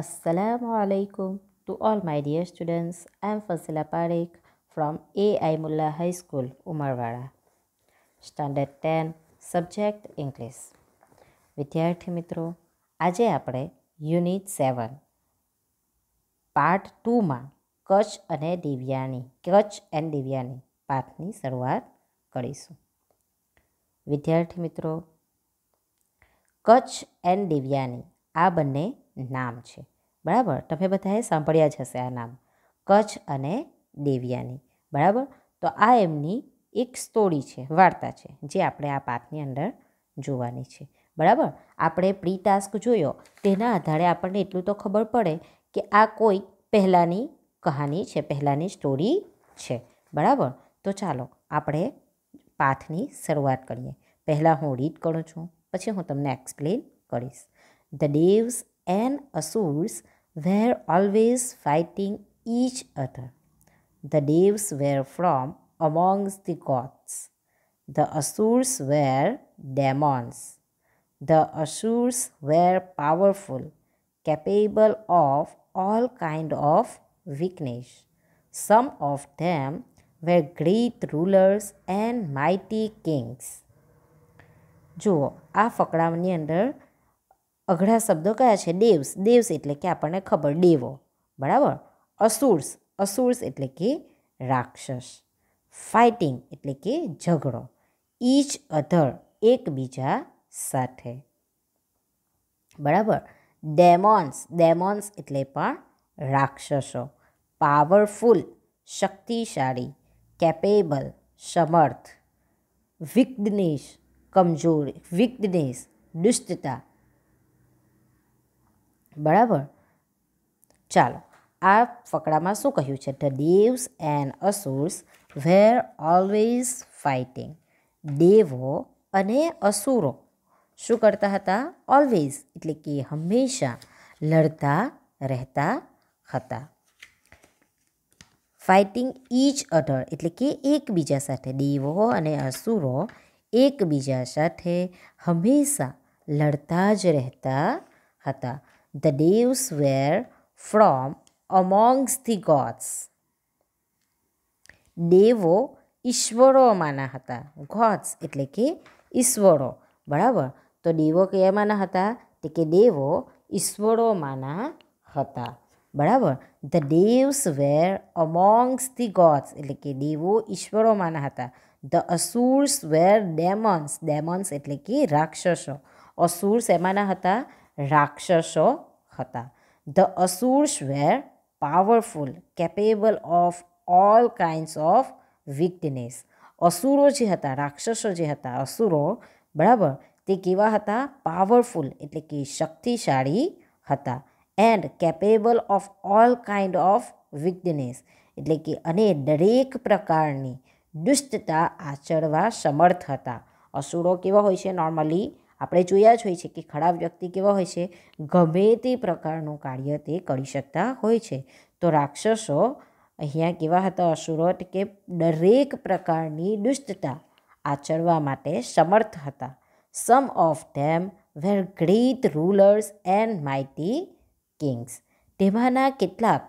Assalamu alaikum to all my dear students. I am Fasila Parekh from A.I. Mullah High School, Umarwara. Standard ten subject English વિદ્યાર્થી મિત્રો આજે આપણે unit seven part ટુમાં કચ્છ અને Devyani Kutch and દિવ્યાની પાઠની શરૂઆત કરીશું વિદ્યાર્થી મિત્રો કચ્છ એન્ડ દિવ્યાની આ બંને નામ છે બરાબર તમે બધાએ સાંભળ્યા જ હશે આ નામ કચ્છ અને દેવિયાની બરાબર તો આ એમની એક સ્ટોરી છે વાર્તા છે જે આપણે આ પાઠની અંદર જોવાની છે બરાબર આપણે પ્રી ટાસ્ક જોયો તેના આધારે આપણને એટલું તો ખબર પડે કે આ કોઈ પહેલાંની કહાની છે પહેલાંની સ્ટોરી છે બરાબર તો ચાલો આપણે પાઠની શરૂઆત કરીએ પહેલાં હું રીડ કરું છું પછી હું તમને એક્સપ્લેન કરીશ the devs and Asurs were always fighting each other. The Devs were from amongst the gods. The Asurs were demons. The Asurs were powerful, capable of all kind of weakness. Some of them were great rulers and mighty kings. જુઓ આ ફકડાની અંદર અઘરા શબ્દો કયા છે દેવસ દેવસ એટલે કે આપણને ખબર દેવો બરાબર અસુર્સ અસુર્સ એટલે કે રાક્ષસ ફાઇટિંગ એટલે કે ઝઘડો ઈચ અધર એકબીજા સાથે બરાબર ડેમોન્સ ડેમોન્સ એટલે પણ રાક્ષસો પાવરફુલ શક્તિશાળી કેપેબલ સમર્થ વિકનેસ કમજોર વિકનેસ દુષ્ટતા બરાબર ચાલો આ ફકડામાં શું કહ્યું છે the devs and asurs were always fighting દેવો અને અસુરો શું કરતા હતા ઓલવેઝ એટલે કે હંમેશા લડતા રહેતા હતા ફાઇટિંગ ઈચ અધર એટલે કે એકબીજા સાથે દેવો અને અસુરો એકબીજા સાથે હંમેશા લડતા જ રહેતા હતા The Deus were from amongst the gods. દેવો ઈશ્વરોમાંના હતા ગોડ્સ એટલે કે ઈશ્વરો બરાબર તો દેવો કયામાંના હતા તે કે દેવો ઈશ્વરોમાંના હતા બરાબર the devs were amongst the gods એટલે કે દેવો ઈશ્વરોમાંના હતા ધ અસુર્સ વેર ડેમન્સ ડેમન્સ એટલે કે રાક્ષસો અસુર્સ એમાંના હતા રાક્ષસો હતા the asurs were powerful capable of all kinds of weakness અસુરો જે હતા રાક્ષસો જે હતા અસુરો બરાબર તે કેવા હતા પાવરફુલ એટલે કે શક્તિશાળી હતા and capable of all kind of weakness એટલે કે અને દરેક પ્રકારની દુષ્ટતા આચરવા સમર્થ હતા અસુરો કેવા હોય છે નોર્મલી આપણે જોયા જ હોય છે કે ખરાબ વ્યક્તિ કેવા હોય છે ગમે તે પ્રકારનું કાર્ય તે કરી શકતા હોય છે તો રાક્ષસો અહીંયા કેવા હતા અસુરો કે દરેક પ્રકારની દુષ્ટતા આચરવા માટે સમર્થ હતા some of them were great rulers and mighty kings તેમાંના કેટલાક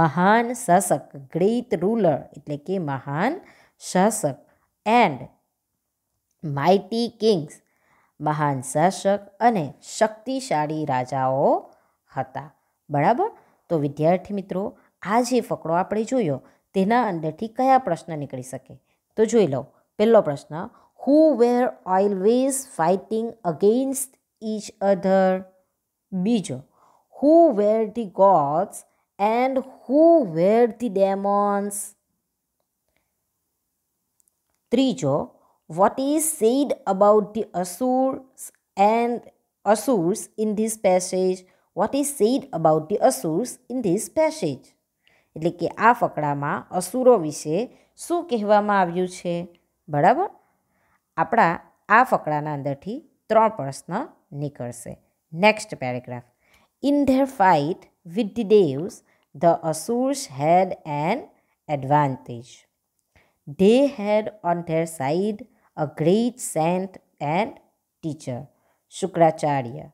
મહાન શાસક ગ્રેટ રૂલર એટલે કે મહાન શાસક એન્ડ માઇટી કિંગ્સ મહાન શાસક અને શક્તિશાળી રાજાઓ હતા બરાબર તો વિદ્યાર્થી મિત્રો આ જે ફકડો આપણે જોયો તેના અંદરથી કયા પ્રશ્ન નીકળી શકે તો જોઈ લો પહેલો પ્રશ્ન who were always fighting against each other બીજો who were the gods and who were the demons ત્રીજો what is said about the Asurs and Asurs in this passage? What is said about the Asurs in this passage? એટલે કે આ ફકડામાં અસુરો વિશે શું કહેવામાં આવ્યું છે બરાબર આપણા આ ફકડાના અંદરથી ત્રણ પ્રશ્ન નીકળશે next paragraph in their fight with the devs the asurs had an advantage they had on their side a great saint and teacher, Shukracharya,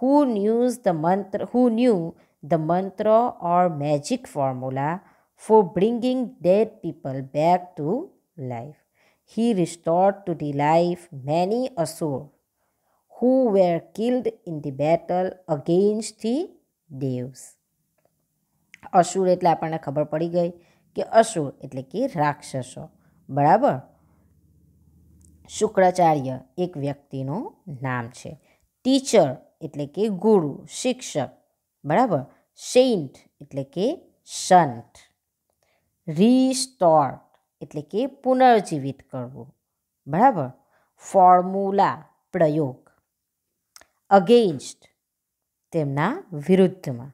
who knew the mantra, who knew the mantra or magic formula for bringing dead people back to life. He restored to the life many a soul who were killed in the battle against the devs. અસુર એટલે આપણને ખબર પડી ગઈ કે અસુર એટલે કે રાક્ષસો બરાબર શુક્રાચાર્ય એક વ્યક્તિનું નામ છે ટીચર એટલે કે ગુરુ શિક્ષક બરાબર સેન્ટ એટલે કે સંત રીસ્ટોર એટલે કે પુનર્જીવિત કરવું બરાબર ફોર્મ્યુલા પ્રયોગ અગેન્સ્ટ તેમના વિરુદ્ધમાં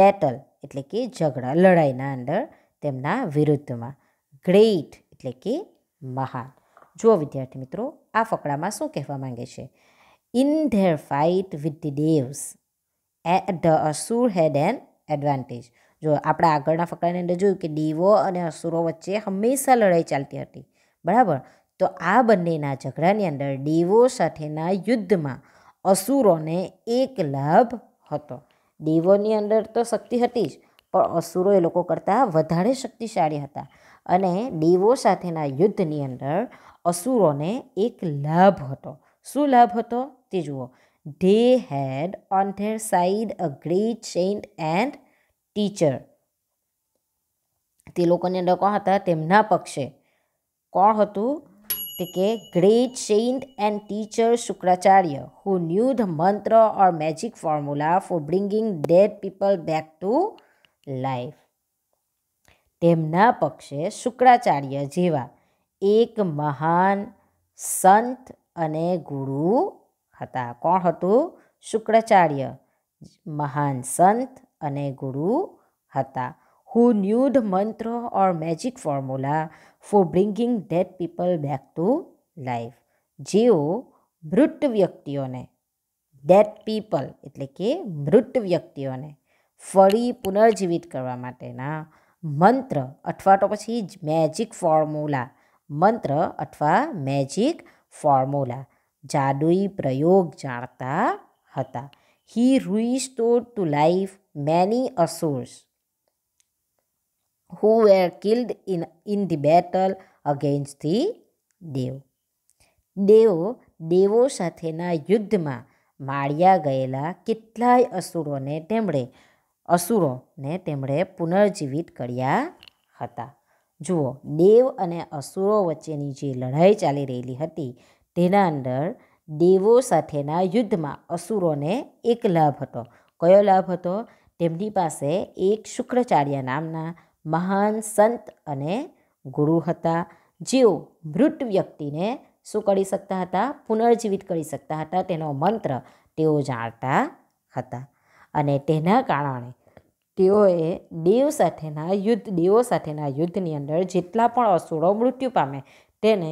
બેટલ એટલે કે ઝઘડા લડાઈના અંદર તેમના વિરુદ્ધમાં ગ્રેટ એટલે કે મહાન જુઓ વિદ્યાર્થી મિત્રો આ ફકડામાં શું કહેવા માંગે છે in their fight with the at the asur had an advantage જો આપણે આગળના ફકડાની અંદર જોયું કે દેવો અને અસુરો વચ્ચે હંમેશા લડાઈ ચાલતી હતી બરાબર તો આ બંનેના ઝઘડાની અંદર દેવો સાથેના યુદ્ધમાં અસુરોને એક લાભ હતો દેવોની અંદર તો શક્તિ હતી જ પણ અસુરો એ લોકો કરતાં વધારે શક્તિશાળી હતા અને દેવો સાથેના યુદ્ધની અંદર અસુરોને એક લાભ હતો શું લાભ હતો તે જુઓ they had on their side a great saint and teacher તે લોકોને લોકો હતા તેમના પક્ષે કોણ હતું તે કે great saint and teacher Shukracharya who knew the mantra or magic formula for bringing dead people back to life તેમના પક્ષે શુક્રાચાર્ય જેવા એક મહાન સંત અને ગુરુ હતા કોણ હતું શુક્રાચાર્ય મહાન સંત અને ગુરુ હતા who knew mantra or magic formula for bringing dead people back to life જેઓ મૃત વ્યક્તિઓને ડેડ પીપલ એટલે કે મૃત વ્યક્તિઓને ફરી પુનર્જીવિત કરવા માટેના મંત્ર અથવા તો પછી જ મેજિક ફોર્મ્યુલા મંત્ર અથવા મેજિક ફોર્મ્યુલા જાદુઈ પ્રયોગ જાણતા હતા he restore to life many asurs who were killed in in the battle against the dev દેવો દેવો સાથેના યુદ્ધમાં માળ્યા ગયેલા કેટલાય અસુરોને તેમણે અસુરોને તેમણે પુનર્જીવિત કર્યા હતા જુઓ દેવ અને અસુરો વચ્ચેની જે લડાઈ ચાલી રહેલી હતી તેના અંદર દેવો સાથેના યુદ્ધમાં અસુરોને એક લાભ હતો કયો લાભ હતો તેમની પાસે એક શુક્રાચાર્ય નામના મહાન સંત અને ગુરુ હતા જેઓ મૃત વ્યક્તિને શું કરી શકતા હતા પુનર્જીવિત કરી શકતા હતા તેનો મંત્ર તેઓ જાણતા હતા અને તેના કારણે તેઓએ દેવ સાથેના યુદ્ધ દેવો સાથેના યુદ્ધની અંદર જેટલા પણ અસુરો મૃત્યુ પામે તેને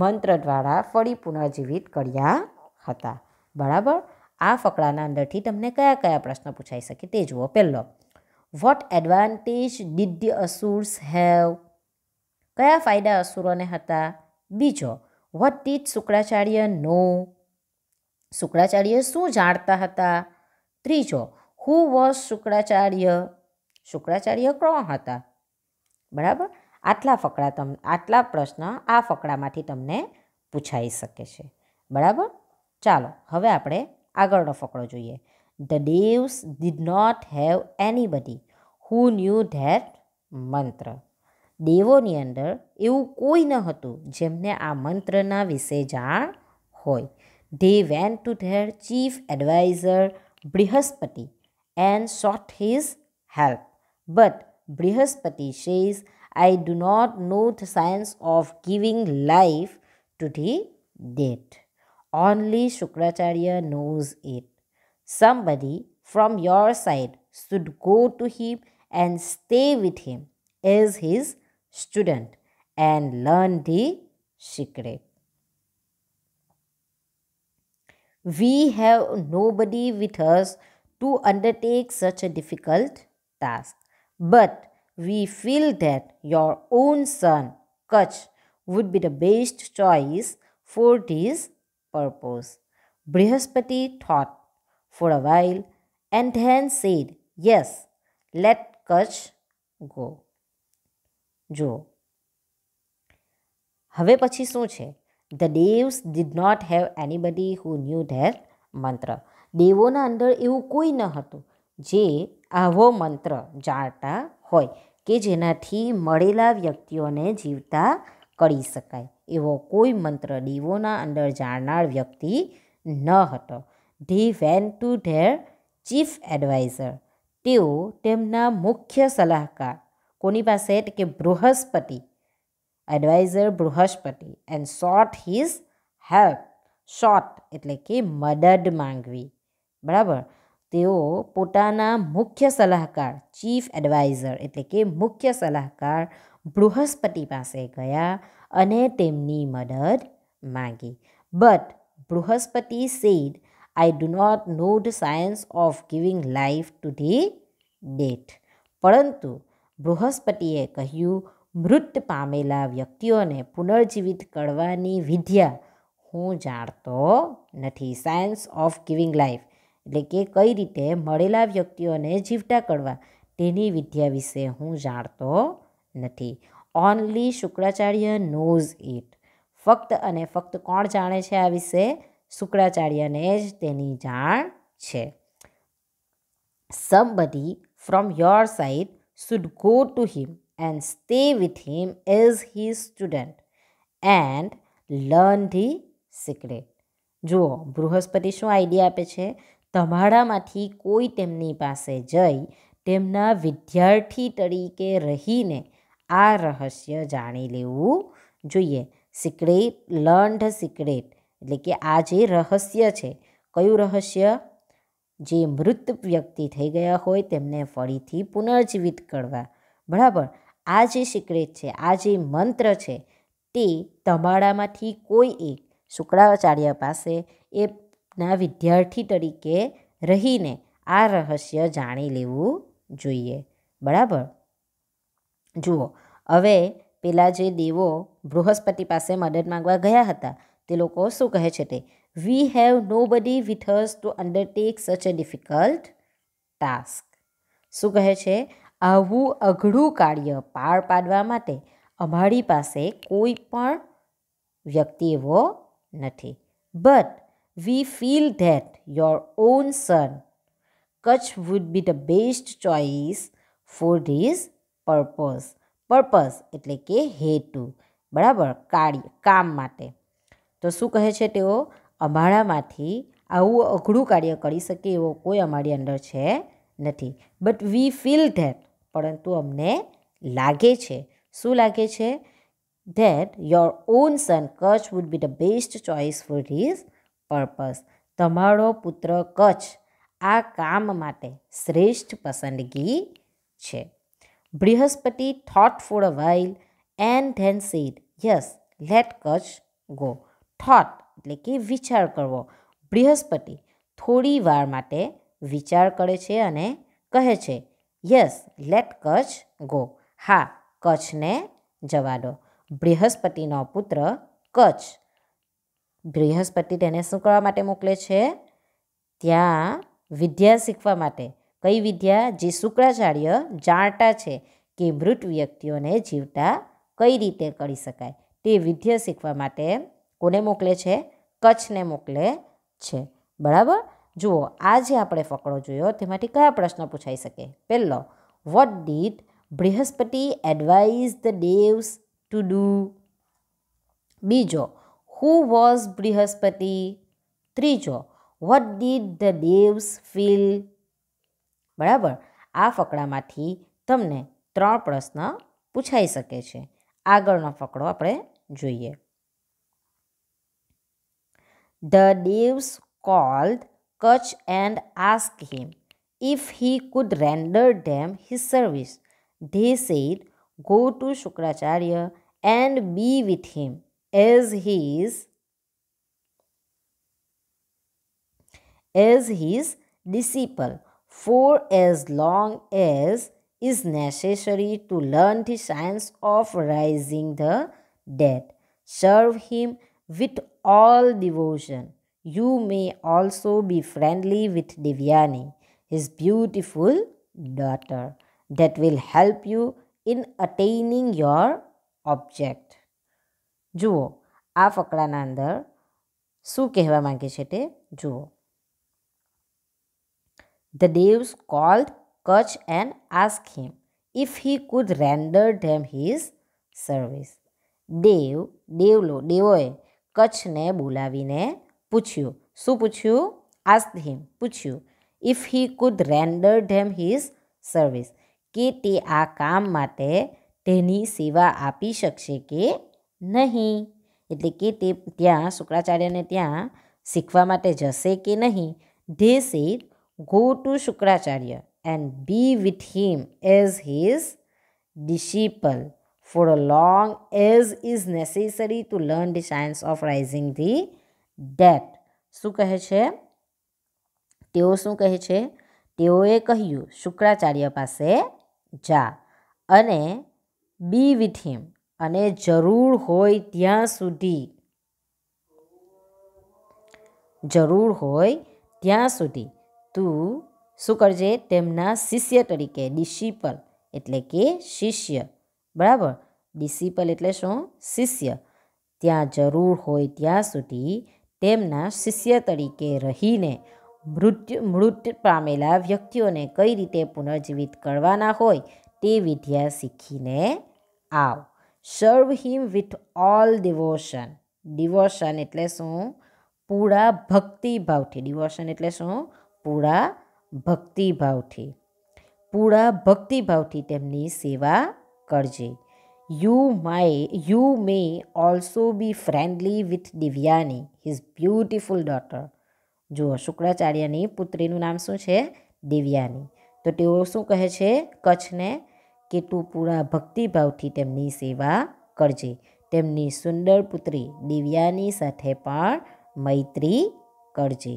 મંત્ર દ્વારા ફરી પુનર્જીવિત કર્યા હતા બરાબર આ ફકડાના અંદરથી તમને કયા કયા પ્રશ્ન પૂછાઈ શકે તે જુઓ પહેલો what advantage did the asurs have કયા ફાયદા અસુરોને હતા બીજો what did Shukracharya know Shukracharya શું જાણતા હતા ત્રીજો હુ વોઝ શુક્રાચાર્ય શુક્રાચાર્ય કોણ હતા બરાબર આટલા ફકરા તમને આટલા પ્રશ્ન આ ફકરામાંથી તમને પૂછાઈ શકે છે બરાબર ચાલો હવે આપણે આગળનો ફકડો જોઈએ the devs did not have anybody who knew that મંત્ર દેવોની અંદર એવું કોઈ ન હતું જેમને આ મંત્રના વિશે જાણ હોય they went to their chief adviser Brihaspati and sought his help But Brihaspati says, I do not know the science of giving life to the dead. Only Shukracharya knows it. Somebody from your side should go to him and stay with him as his student and learn the secret. We have nobody with us to undertake such a difficult task. But we feel that your own son, Kutch, would be the best choice for this purpose. Brihaspati thought for a while and then said, Yes, let Kutch go. જો હવે પછી શું છે the devs did not have anybody who knew their mantra દેવોના અંદર એવું કોઈ ન હતું જે આવો મંત્ર જાણતા હોય કે જેનાથી મળેલા વ્યક્તિઓને જીવતા કરી શકાય એવો કોઈ મંત્ર દીવોના અંદર જાણનાર વ્યક્તિ ન હતો the went to their chief adviser તેઓ તેમના મુખ્ય સલાહકાર કોની પાસે કે Brihaspati adviser Brihaspati and sought his help sought એટલે કે મદદ માંગવી બરાબર તેઓ પોતાના મુખ્ય સલાહકાર ચીફ એડવાઇઝર એટલે કે મુખ્ય સલાહકાર બૃહસ્પતિ પાસે ગયા અને તેમની મદદ માંગી but Brihaspati said I do not know the science of giving life to the death પરંતુ બૃહસ્પતિએ કહ્યું મૃત પામેલા વ્યક્તિઓને પુનર્જીવિત કરવાની વિદ્યા હું જાણતો નથી સાયન્સ ઓફ ગિવિંગ લાઈફ એટલે કે કઈ રીતે મળેલા વ્યક્તિઓને જીવટા કરવા તેની વિદ્યા વિશે હું જાણતો નથી ઓનલી શુક્રાચાર્ય નોઝ ઇટ ફક્ત અને ફક્ત કોણ જાણે છે આ વિશે શુક્રાચાર્યને જ તેની જાણ છે somebody from your side should go to him and stay with him as his student and learn the secret જુઓ બૃહસ્પતિ શું આઈડિયા આપે છે તમારામાંથી કોઈ તેમની પાસે જઈ તેમના વિદ્યાર્થી તરીકે રહીને આ રહસ્ય જાણી લેવું જોઈએ સિક્રેટ લર્ન્ડ સિક્રેટ એટલે કે આ જે રહસ્ય છે કયું રહસ્ય જે મૃત વ્યક્તિ થઈ ગયા હોય તેમને ફરીથી પુનર્જીવિત કરવા બરાબર આ જે સિક્રેટ છે આ જે મંત્ર છે તે તમારામાંથી કોઈ એક શુક્રાચાર્ય પાસે એ ના વિદ્યાર્થી તરીકે રહીને આ રહસ્ય જાણી લેવું જોઈએ બરાબર જુઓ હવે પેલા જે દેવો બૃહસ્પતિ પાસે મદદ માંગવા ગયા હતા તે લોકો શું કહે છે તે વી હેવ નો બધી વિથ હસ ટુ અન્ડરટેક સચ અ ડિફિકલ્ટ ટાસ્ક શું કહે છે આવું અઘળું કાર્ય પાર પાડવા માટે અમારી પાસે કોઈ પણ વ્યક્તિ એવો નથી but we feel that your own son Kacha would be the best choice for this purpose purpose એટલે કે હેતુ બરાબર કાર્ય કામ માટે તો શું કહે છે તેઓ અમારામાંથી આવું અઘરું કાર્ય કરી શકે એવો કોઈ અમારી અંદર છે નથી બટ વી ફીલ ધેટ પરંતુ અમને લાગે છે શું લાગે છે that your own son Kacha would be the best choice for these purpose તમારો પુત્ર કચ્છ આ કામ માટે શ્રેષ્ઠ પસંદગી છે Brihaspati thought for a while and then said yes let Kacha go thought એટલે કે વિચાર કરવો બૃહસ્પતિ થોડી વાર માટે વિચાર કરે છે અને કહે છે યસ લેટ કચ્છ ગો હા કચ્છને જવા દો બૃહસ્પતિનો પુત્ર કચ્છ બૃહસ્પતિ તેને શું કરવા માટે મોકલે છે ત્યાં વિદ્યા શીખવા માટે કઈ વિદ્યા જે શુક્રાચાર્ય જાણતા છે કે મૃત વ્યક્તિઓને જીવતા કઈ રીતે કરી શકાય તે વિદ્યા શીખવા માટે કોને મોકલે છે કચ્છને મોકલે છે બરાબર જુઓ આ જે આપણે ફકડો જોયો તેમાંથી કયા પ્રશ્ન પૂછાઈ શકે પહેલો what did Brihaspati advise the devs to do બીજો Who was Brihaspati? ત્રીજો what did the devs feel બરાબર આ ફકડામાંથી તમને ત્રણ પ્રશ્ન પૂછાઈ શકે છે આગળનો ફકડો આપણે જોઈએ the devs called Kacha and ask him if he could render them his service. They said, Go to Shukracharya and be with him. is his is his disciple for as long as is necessary to learn the science of raising the dead. Serve him with all devotion. You may also be friendly with Devyani, his beautiful daughter, that will help you in attaining your object. જુઓ આ ફકડાના અંદર શું કહેવા માંગે છે તે જુઓ the devs called Kacha and ask him if he could render them his service દેવ દેવલો દેવોએ કચ્છને બોલાવીને પૂછ્યું શું પૂછ્યું આસ્ક હિમ પૂછ્યું if he could render them his service કે તે આ કામ માટે તેની સેવા આપી શકશે કે નહીં એટલે કે તે ત્યાં શુક્રાચાર્યને ત્યાં શીખવા માટે જશે કે નહીં this it go to Shukracharya and be with him as his disciple for a long as is necessary to learn the science of raising the dead શું કહે છે તેઓ શું કહે છે તેઓએ કહ્યું શુક્રાચાર્ય પાસે જા અને બી વિથ હિમ અને જરૂર હોય ત્યાં સુધી જરૂર હોય ત્યાં સુધી તું શું કરજે તેમના શિષ્ય તરીકે ડિસિપલ એટલે કે શિષ્ય બરાબર ડિસિપલ એટલે શું શિષ્ય ત્યાં જરૂર હોય ત્યાં સુધી તેમના શિષ્ય તરીકે રહીને મૃત્યુ મૃત પામેલા વ્યક્તિઓને કઈ રીતે પુનર્જીવિત કરવાના હોય તે વિદ્યા શીખીને આવ serve him with all devotion devotion એટલે શું પૂરા ભક્તિભાવથી ડિવોશન એટલે શું પૂરા ભક્તિભાવથી પૂરા ભક્તિભાવથી તેમની સેવા કરજે you may you may also be friendly with Devyani his beautiful daughter જુઓ શુક્રાચાર્યની પુત્રીનું નામ શું છે દિવ્યાની તો તેઓ શું કહે છે કચ્છને કે તું પૂરા ભક્તિભાવથી તેમની સેવા કરજે તેમની સુંદર પુત્રી દિવ્યાની સાથે પણ મૈત્રી કરજે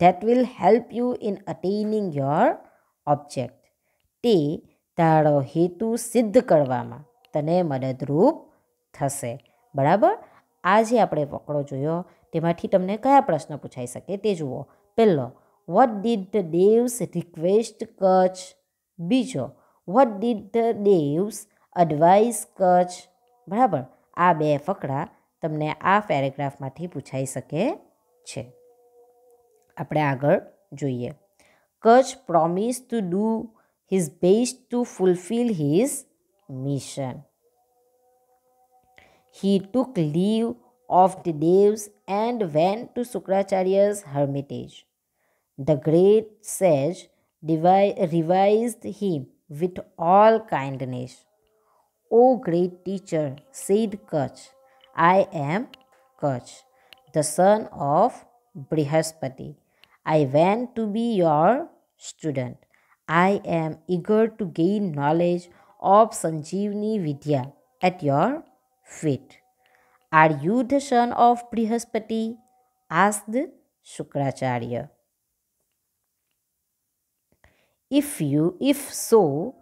that will help you in attaining your object તે તારો હેતુ સિદ્ધ કરવામાં તને મદદરૂપ થશે બરાબર આજે આપણે વકડો જોયો તેમાંથી તમને કયા પ્રશ્ન પૂછાઈ શકે તે જુઓ પહેલો what did the devs request Kacha બીજો what did the devs advise Kacha બરાબર આ બે ફકડા તમને આ પેરેગ્રાફમાંથી પૂછાઈ શકે છે આપણે આગળ જોઈએ Kacha promise to do his best to fulfil his mission he took leave of the devs and went to Sukracharya's hermitage. The great sage revised him with all kindness. O great teacher, said Kach, I am Kach, the son of Brihaspati. I went to be your student. I am eager to gain knowledge of Sanjeevani Vidya at your feet. Are you the son of Brihaspati? asked Shukracharya. If you, if so,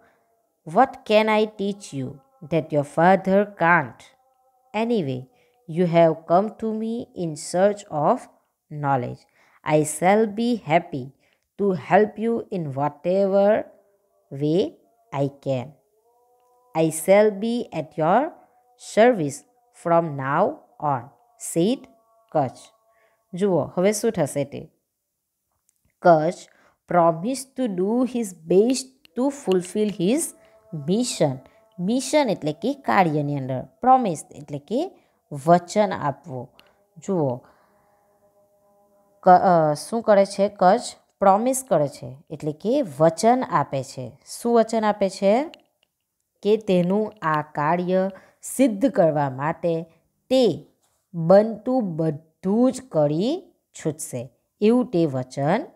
what can I teach you that your father can't? Anyway, you have come to me in search of knowledge. I shall be happy to help you in whatever way I can. I shall be at your service from now on, said Kutch. જુઓ હવે શું થશે તે Kacha promise to do his best to fulfil his mission mission એટલે કે કાર્યની અંદર promise એટલે કે વચન આપવું જુઓ શું કરે છે કચ્છ પ્રોમિસ કરે છે એટલે કે વચન આપે છે શું વચન આપે છે કે તેનું આ કાર્ય સિદ્ધ કરવા માટે તે બનતું બધું જ કરી છૂટશે એવું તે વચન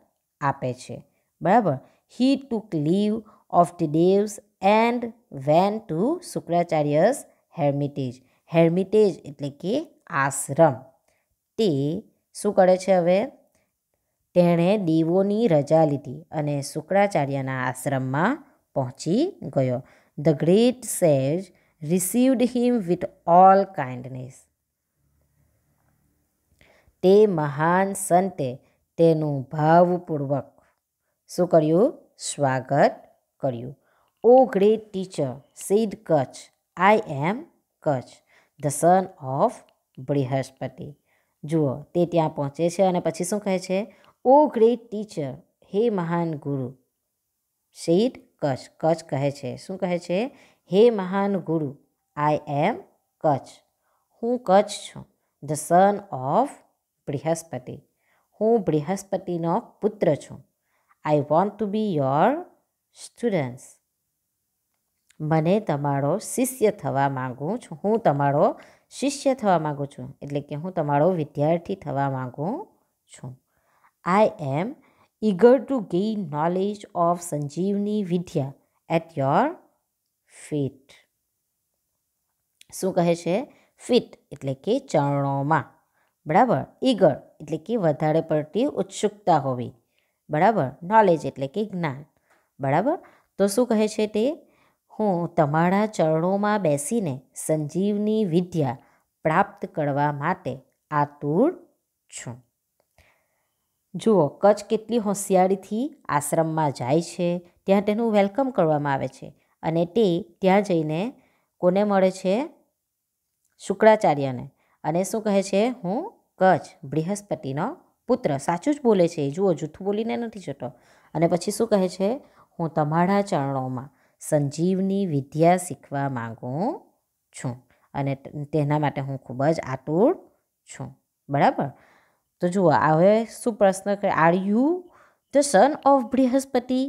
આપે છે બરાબર he took leave of the devs and went to Shukracharya's hermitage hermitage એટલે કે આશ્રમ તે શું કરે છે હવે તેણે દેવોની રજા લીધી અને શુક્રાચાર્યના આશ્રમમાં પહોંચી ગયો the great sage received him with all kindness તે મહાન સંતે તેનું ભાવપૂર્વક શું કર્યું સ્વાગત કર્યું O great teacher said Kacha I am Kacha the son of Brihaspati જુઓ તે ત્યાં પહોંચે છે અને પછી શું કહે છે ઓ ગ્રેટ ટીચર હે મહાન ગુરુ સીડ કચ્છ કચ્છ કહે છે શું કહે છે હે મહાન ગુરુ આઈ એમ કચ્છ હું કચ્છ છું ધ સન ઓફ બૃહસ્પતિ હું બૃહસ્પતિનો પુત્ર છું I want to be your students મને તમારો શિષ્ય થવા માગું છું હું તમારો શિષ્ય થવા માગું છું એટલે કે હું તમારો વિદ્યાર્થી થવા માગું છું I am eager to gain knowledge of Sanjivani vidya at your feet શું કહે છે ફિટ એટલે કે ચરણોમાં બરાબર ઈગળ એટલે કે વધારે પડતી ઉત્સુકતા હોવી બરાબર નોલેજ એટલે કે જ્ઞાન બરાબર તો શું કહે છે તે હું તમારા ચરણોમાં બેસીને સંજીવની વિદ્યા પ્રાપ્ત કરવા માટે આતુર છું જુઓ કચ્છ કેટલી હોશિયારીથી આશ્રમમાં જાય છે ત્યાં તેનું વેલકમ કરવામાં આવે છે અને તે ત્યાં જઈને કોને મળે છે શુક્રાચાર્યને અને શું કહે છે હું કચ્છ બૃહસ્પતિનો પુત્ર સાચું જ બોલે છે એ જુઓ જૂઠું બોલીને નથી જતો અને પછી શું કહે છે હું તમારા ચરણોમાં સંજીવની વિદ્યા શીખવા માગું છું અને તેના માટે હું ખૂબ જ આતુર છું બરાબર તો જુઓ હવે શું પ્રશ્ન કરે are you the son of Brihaspati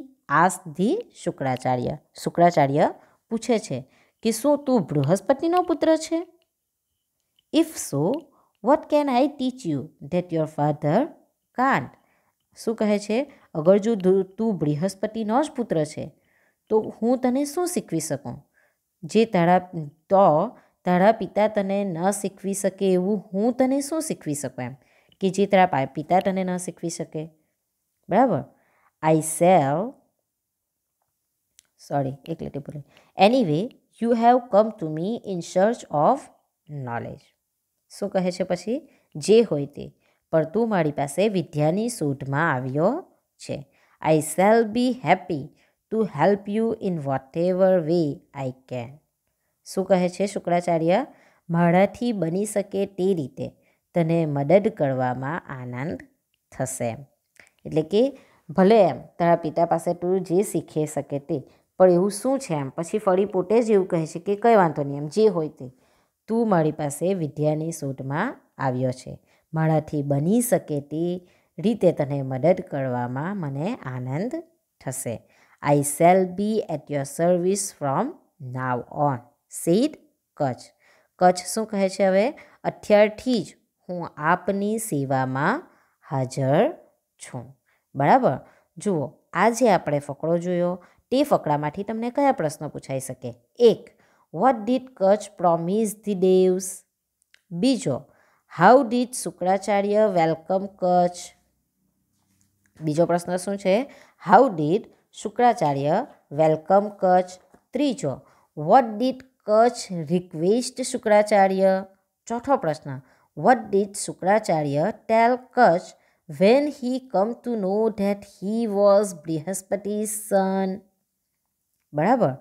આસ ધી શુક્રાચાર્ય શુક્રાચાર્ય પૂછે છે કે શું તું બૃહસ્પતિનો પુત્ર છે if so what can I teach you that your father can't શું કહે છે અગર જો તું બૃહસ્પતિનો જ પુત્ર છે તો હું તને શું શીખવી શકું જે તારા તો તારા પિતા તને ન શીખવી શકે એવું હું તને શું શીખવી શકું એમ કે જે તારા પિતા તને ન શીખવી શકે બરાબર આઈ સેવ સોરી એક લેટી બોલે anyway you have come to me in search of knowledge શું કહે છે પછી જે હોય તે પણ તું મારી પાસે વિદ્યાની શોધમાં આવ્યો છે I shall be happy to help you in whatever way I can શું કહે છે શુક્રાચાર્ય મારાથી બની શકે તે રીતે તને મદદ કરવામાં આનંદ થશે એટલે કે ભલે એમ તારા પિતા પાસે તું જે શીખી શકે તે પણ એવું શું છે એમ પછી ફરી પોતે જ એવું કહે છે કે કંઈ વાંધો નહીં એમ જે હોય તે તું મારી પાસે વિદ્યાની શોધમાં આવ્યો છે મારાથી બની શકે તે રીતે તને મદદ કરવામાં મને આનંદ થશે I shall be at your service from now on said Kacha Kacha શું કહે છે હવે અત્યારથી જ હું આપની સેવામાં હાજર છું બરાબર જુઓ આજે આપણે ફકડો જોયો તે ફકડામાંથી તમને કયા પ્રશ્નો પૂછાઈ શકે એક what did Kacha promise the devs બીજો how did Shukracharya welcome Kacha બીજો પ્રશ્ન શું છે how did Shukracharya welcome Kacha ત્રીજો what did Kacha request Shukracharya ચોથો પ્રશ્ન what did Shukracharya tell Kacha when he come to know that he was Brihaspati son બરાબર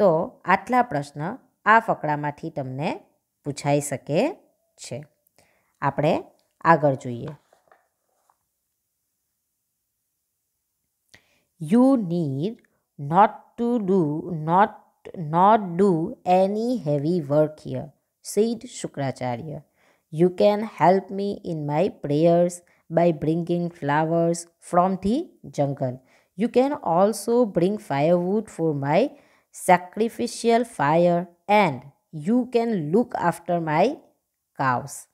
તો આટલા પ્રશ્ન આ ફકરામાંથી તમને પૂછાઈ શકે છે આપણે આગળ જોઈએ you need not to do not not do any heavy work here said shukracharya you can help me in my prayers by bringing flowers from the jungle you can also bring firewood for my sacrificial fire and you can look after my cows.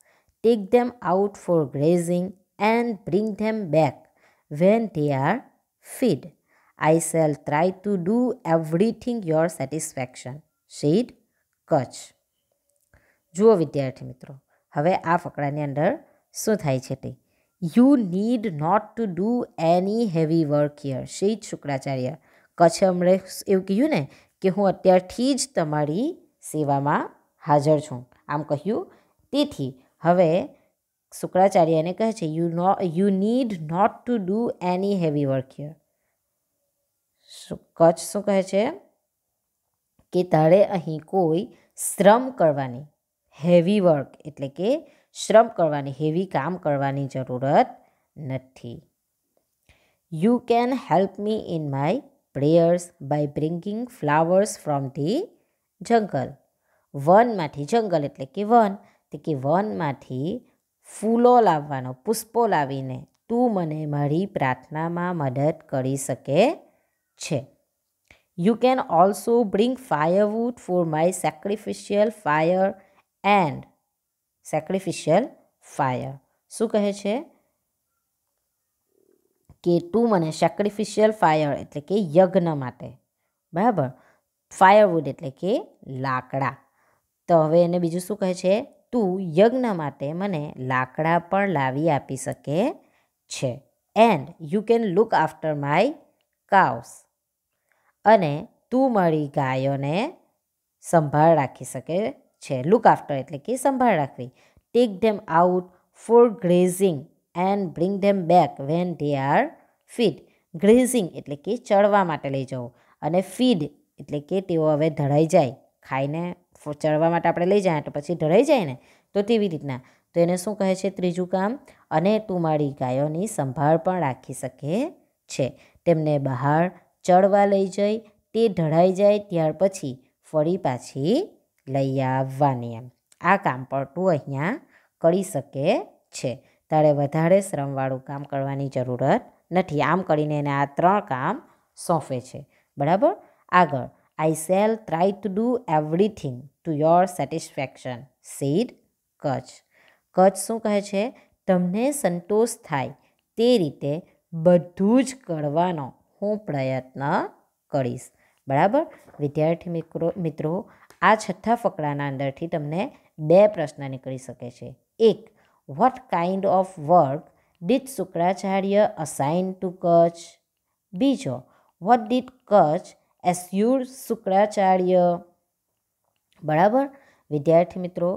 Take them out for grazing and bring them back when they are fed. I shall try to do everything your satisfaction. Said Kacha જુઓ વિદ્યાર્થી મિત્રો હવે આ ફકરાની અંદર શું થાય છે તે you need not to do any heavy work here said Shukracharya કચ્છે હમણે એવું કહ્યું ને કે હું અત્યારથી જ તમારી સેવામાં હાજર છું આમ કહ્યું તેથી હવે શુક્રાચાર્યને કહે છે you know you need not to do any heavy work here Kacha શું કહે છે કે તારે અહીં કોઈ શ્રમ કરવાની હેવી વર્ક એટલે કે શ્રમ કરવાની હેવી કામ કરવાની જરૂરત નથી you can help me in my prayers by bringing flowers from the jungle વનમાંથી જંગલ એટલે કે વન તે કે વનમાંથી ફૂલો લાવવાનો પુષ્પો લાવીને તું મને મારી પ્રાર્થનામાં મદદ કરી શકે છે you can also bring firewood for my sacrificial fire and sacrificial fire શું કહે છે કેટુ મને સેક્રિફિશિયલ ફાયર એટલે કે યજ્ઞ માટે બરાબર ફાયરવુડ એટલે કે લાકડા તો હવે એને બીજું શું કહે છે તું યજ્ઞ માટે મને લાકડા પણ લાવી આપી શકે છે and you can look after my cows અને તું મારી ગાયોને સંભાળ રાખી શકે છે લુક આફ્ટર એટલે કે સંભાળ રાખવી take them out for grazing and bring them back when they are feed grazing એટલે કે ચડવા માટે લઈ જવું અને ફીડ એટલે કે તેઓ હવે ઢળાઈ જાય ખાઈને ચડવા માટે આપણે લઈ જાય તો પછી ઢળાઈ જાય ને તો તેવી રીતના તો એને શું કહે છે ત્રીજું કામ અને તું મારી ગાયોની સંભાળ પણ રાખી શકે છે તેમને બહાર ચડવા લઈ જઈ તે ઢળાઈ જાય ત્યાર પછી ફરી પાછી લઈ આવવાની એમ આ કામ પણ તું અહીંયા કરી શકે છે તારે વધારે શ્રમવાળું કામ કરવાની જરૂરત નથી આમ કરીને એને આ ત્રણ કામ સોંપે છે બરાબર આગળ I shall try to do everything to your satisfaction said Kacha Kacha શું કહે છે તમને સંતોષ થાય તે રીતે બધું જ કરવાનો હું પ્રયત્ન કરીશ બરાબર વિદ્યાર્થી મિત્રો મિત્રો આ છઠ્ઠા ફકરાના અંદરથી તમને બે પ્રશ્ન નીકળી શકે છે એક what kind of work did Shukracharya assign to Kacha બીજો what did Kacha assure Shukracharya બરાબર વિદ્યાર્થી મિત્રો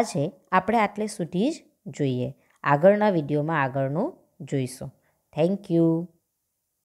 આજે આપણે આટલે સુધી જ જોઈએ આગળના વિડીયોમાં આગળનું જોઈશું થેન્ક યુ